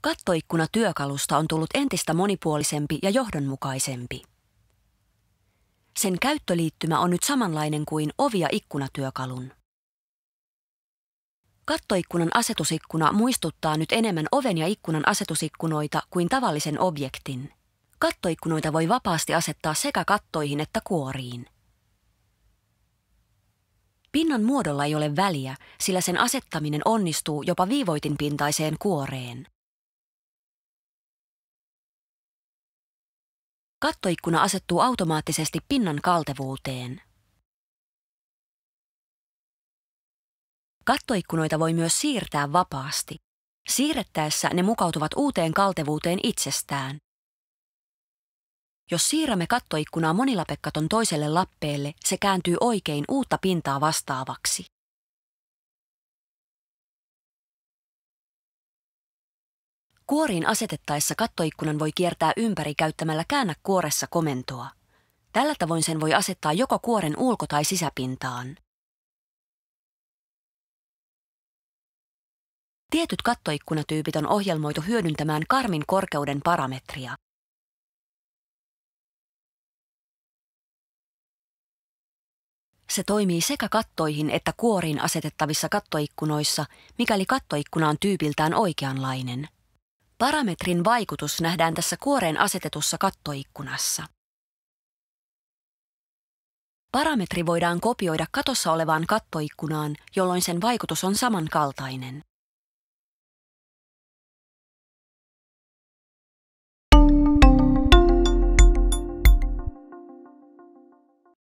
Kattoikkuna työkalusta on tullut entistä monipuolisempi ja johdonmukaisempi. Sen käyttöliittymä on nyt samanlainen kuin ovi- ja ikkunatyökalun. Kattoikkunan asetusikkuna muistuttaa nyt enemmän oven ja ikkunan asetusikkunoita kuin tavallisen objektin. Kattoikkunoita voi vapaasti asettaa sekä kattoihin että kuoriin. Pinnan muodolla ei ole väliä, sillä sen asettaminen onnistuu jopa viivoitinpintaiseen kuoreen. Kattoikkuna asettuu automaattisesti pinnan kaltevuuteen. Kattoikkunoita voi myös siirtää vapaasti. Siirrettäessä ne mukautuvat uuteen kaltevuuteen itsestään. Jos siirrämme kattoikkunaa monilapekkaton toiselle lappeelle, se kääntyy oikein uutta pintaa vastaavaksi. Kuoriin asetettaessa kattoikkunan voi kiertää ympäri käyttämällä käännä kuoressa komentoa. Tällä tavoin sen voi asettaa joko kuoren ulko- tai sisäpintaan. Tietyt kattoikkunatyypit on ohjelmoitu hyödyntämään karmin korkeuden parametria. Se toimii sekä kattoihin että kuoriin asetettavissa kattoikkunoissa, mikäli kattoikkuna on tyypiltään oikeanlainen – Parametrin vaikutus nähdään tässä kuoreen asetetussa kattoikkunassa. Parametri voidaan kopioida katossa olevaan kattoikkunaan, jolloin sen vaikutus on samankaltainen.